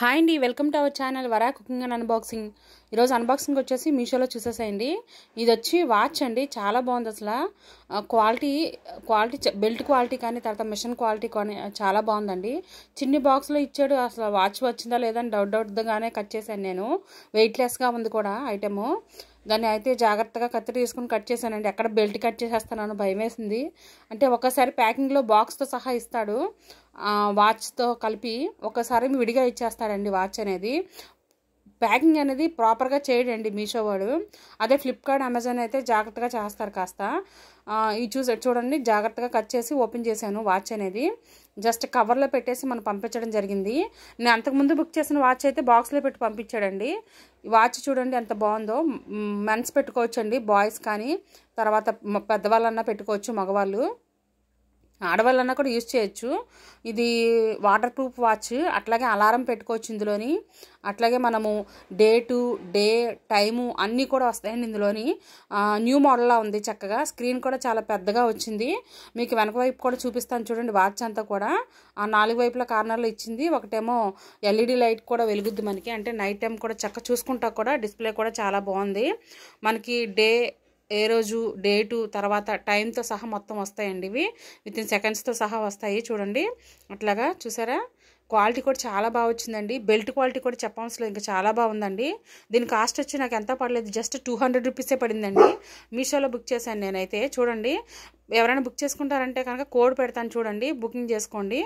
hi అండి welcome to our channel Vara cooking and unboxing ఈరోజు unboxing వచ్చేసి మీషోలో చూసేసేయండి ఇది వచ్చి వాచ్ అండి చాలా బాగుంది అసలు క్వాలిటీ క్వాలిటీ బెల్ట్ క్వాలిటీ కానీ తర్వాత మిషన్ క్వాలిటీ కానీ చాలా బాగుందండి చిన్ని బాక్స్లో ఇచ్చాడు అసలు వాచ్ వచ్చిందా లేదని డౌట్ డౌట్గానే కట్ చేశాను నేను వెయిట్లెస్గా ఉంది కూడా ఐటెము దాన్ని అయితే జాగ్రత్తగా కత్తి తీసుకుని కట్ చేశానండి ఎక్కడ బెల్ట్ కట్ చేసేస్తానని భయం వేసింది అంటే ఒకసారి ప్యాకింగ్లో బాక్స్తో సహా ఇస్తాడు వాచ్తో కలిపి ఒకసారి విడిగా ఇచ్చేస్తాడండి వాచ్ అనేది ప్యాకింగ్ అనేది ప్రాపర్గా చేయడండి మీషో వాడు అదే ఫ్లిప్కార్ట్ అమెజాన్ అయితే జాగ్రత్తగా చేస్తారు కాస్త ఇది చూసి చూడండి జాగ్రత్తగా కట్ చేసి ఓపెన్ చేశాను వాచ్ అనేది జస్ట్ కవర్లో పెట్టేసి మనం పంపించడం జరిగింది నేను అంతకుముందు బుక్ చేసిన వాచ్ అయితే బాక్స్లో పెట్టి పంపించాడండి వాచ్ చూడండి ఎంత బాగుందో మెన్స్ పెట్టుకోవచ్చండి బాయ్స్ కానీ తర్వాత పెద్దవాళ్ళన్నా పెట్టుకోవచ్చు మగవాళ్ళు ఆడవాళ్ళన్నా కూడా యూజ్ చేయొచ్చు ఇది వాటర్ ప్రూఫ్ వాచ్ అట్లాగే అలారం పెట్టుకోవచ్చు ఇందులోని అట్లాగే మనము డే టు డే టైము అన్నీ కూడా వస్తాయండి ఇందులోని న్యూ మోడల్లా ఉంది చక్కగా స్క్రీన్ కూడా చాలా పెద్దగా వచ్చింది మీకు వెనక వైపు కూడా చూపిస్తాను చూడండి వాచ్ అంతా కూడా ఆ నాలుగు వైపుల కార్నర్లో ఇచ్చింది ఒకటేమో ఎల్ఈడి లైట్ కూడా వెలుగుద్ది మనకి అంటే నైట్ టైం కూడా చక్క చూసుకుంటా కూడా డిస్ప్లే కూడా చాలా బాగుంది మనకి డే ఏ రోజు డేటు తర్వాత టైంతో సహా మొత్తం వస్తాయండి ఇవి విత్ ఇన్ సెకండ్స్తో సహా వస్తాయి చూడండి అట్లాగా చూసారా క్వాలిటీ కూడా చాలా బాగా వచ్చిందండి బెల్ట్ క్వాలిటీ కూడా చెప్పవలసిన ఇంకా చాలా బాగుందండి దీని కాస్ట్ వచ్చి నాకు ఎంత పడలేదు జస్ట్ టూ హండ్రెడ్ రూపీసే పడిందండి మీషోలో బుక్ చేశాను నేనైతే చూడండి ఎవరైనా బుక్ చేసుకుంటారంటే కనుక కోడ్ పెడతాను చూడండి బుకింగ్ చేసుకోండి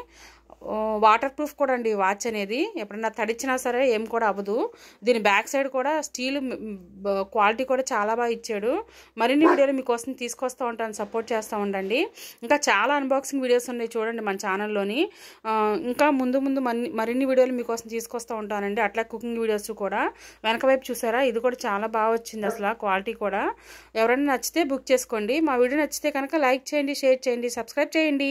వాటర్ ప్రూఫ్ కూడా అండి వాచ్ అనేది ఎప్పుడన్నా తడిచినా సరే ఏం కూడా అవ్వదు దీని బ్యాక్ సైడ్ కూడా స్టీల్ క్వాలిటీ కూడా చాలా బాగా ఇచ్చాడు మరిన్ని వీడియోలు మీకోసం తీసుకొస్తూ ఉంటాను సపోర్ట్ చేస్తూ ఉండండి ఇంకా చాలా అన్బాక్సింగ్ వీడియోస్ ఉన్నాయి చూడండి మన ఛానల్లోని ఇంకా ముందు ముందు మరిన్ని వీడియోలు మీకోసం తీసుకొస్తూ ఉంటానండి అట్లా కుకింగ్ వీడియోస్ కూడా వెనక వైపు చూసారా ఇది కూడా చాలా బాగా వచ్చింది అసలు క్వాలిటీ కూడా ఎవరైనా నచ్చితే బుక్ చేసుకోండి మా వీడియో నచ్చితే కనుక లైక్ చేయండి షేర్ చేయండి సబ్స్క్రైబ్ చేయండి